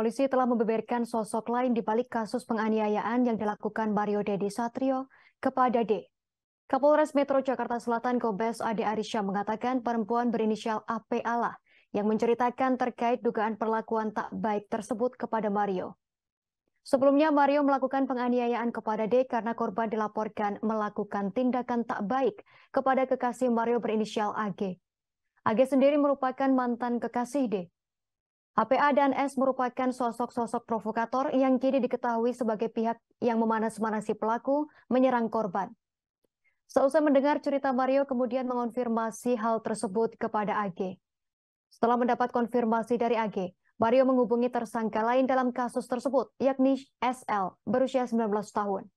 Polisi telah membeberkan sosok lain di balik kasus penganiayaan yang dilakukan Mario Dedi Satrio kepada D. Kapolres Metro Jakarta Selatan Kobes Ade Arisha mengatakan perempuan berinisial AP Allah yang menceritakan terkait dugaan perlakuan tak baik tersebut kepada Mario. Sebelumnya Mario melakukan penganiayaan kepada D karena korban dilaporkan melakukan tindakan tak baik kepada kekasih Mario berinisial AG. AG sendiri merupakan mantan kekasih D. HPA dan S merupakan sosok-sosok provokator yang kini diketahui sebagai pihak yang memanas-manasi pelaku menyerang korban. Seusai mendengar cerita Mario kemudian mengonfirmasi hal tersebut kepada AG. Setelah mendapat konfirmasi dari AG, Mario menghubungi tersangka lain dalam kasus tersebut, yakni SL, berusia 19 tahun.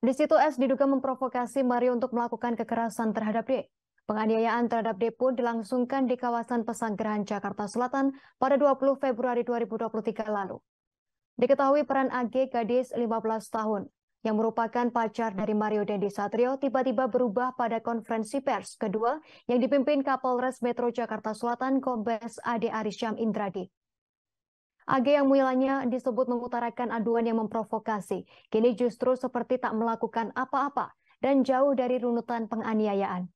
Di situ S diduga memprovokasi Mario untuk melakukan kekerasan terhadap D. Penganiayaan terhadap Depo dilangsungkan di kawasan Pesanggerahan, Jakarta Selatan pada 20 Februari 2023 lalu. Diketahui peran AG gadis 15 tahun yang merupakan pacar dari Mario Dendi Satrio tiba-tiba berubah pada konferensi pers kedua yang dipimpin Kapolres Metro Jakarta Selatan Kombes Ade Arisham Indradi. AG yang mulanya disebut mengutarakan aduan yang memprovokasi, kini justru seperti tak melakukan apa-apa dan jauh dari runutan penganiayaan.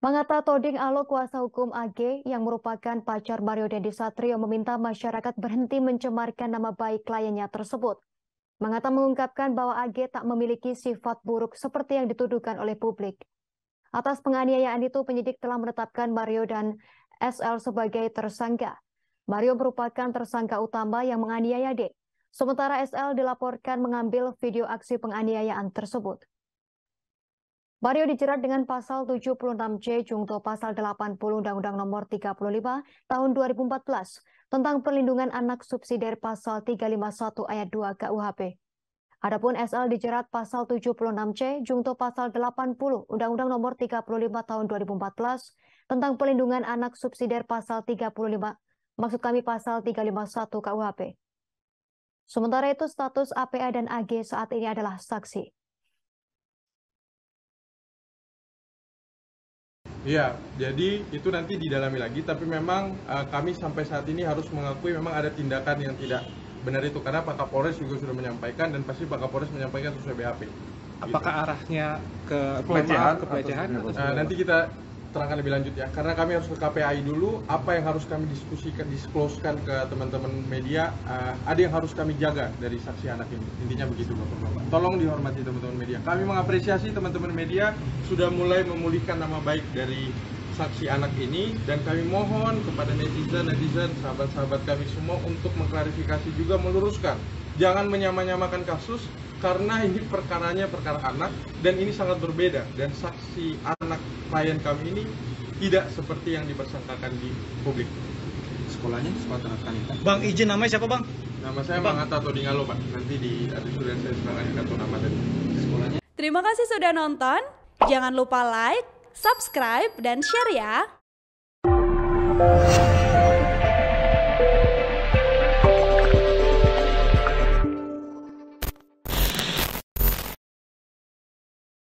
Mangata Toding Alo kuasa hukum AG yang merupakan pacar Mario Dendi Satrio meminta masyarakat berhenti mencemarkan nama baik kliennya tersebut. Mangata mengungkapkan bahwa AG tak memiliki sifat buruk seperti yang dituduhkan oleh publik. Atas penganiayaan itu, penyidik telah menetapkan Mario dan SL sebagai tersangka. Mario merupakan tersangka utama yang menganiaya D. Sementara SL dilaporkan mengambil video aksi penganiayaan tersebut. Mario dijerat dengan pasal 76C jungto pasal 80 Undang-Undang Nomor 35 Tahun 2014 tentang perlindungan anak subsidiar pasal 351 ayat 2 KUHP. Adapun SL dijerat pasal 76C jungto pasal 80 Undang-Undang Nomor 35 Tahun 2014 tentang perlindungan anak subsidiar pasal 35 maksud kami pasal 351 KUHP. Sementara itu status APA dan AG saat ini adalah saksi. Iya, jadi itu nanti didalami lagi, tapi memang uh, kami sampai saat ini harus mengakui memang ada tindakan yang tidak benar itu karena Pak Kapolres juga sudah menyampaikan dan pasti Pak Kapolres menyampaikan sesuai BHP. Apakah gitu. arahnya ke pelecehan, ke pelecehan eh, nanti kita terangkan lebih lanjut ya karena kami harus ke KPAI dulu apa yang harus kami diskusikan disclosekan ke teman-teman media uh, ada yang harus kami jaga dari saksi anak ini intinya begitu bapak-bapak tolong dihormati teman-teman media kami mengapresiasi teman-teman media sudah mulai memulihkan nama baik dari saksi anak ini dan kami mohon kepada netizen netizen sahabat-sahabat kami semua untuk mengklarifikasi juga meluruskan jangan menyamakan kasus karena ini perkaranya perkara anak dan ini sangat berbeda dan saksi anak klien kami ini tidak seperti yang dipersangkakan di publik. Sekolahnya di sekolah Tanah Bang izin namanya siapa bang? Nama saya bang. Atta atau Dingalo pak. Nanti di atas sudah saya serahkan kartu nama dan sekolahnya. Terima kasih sudah nonton. Jangan lupa like, subscribe, dan share ya.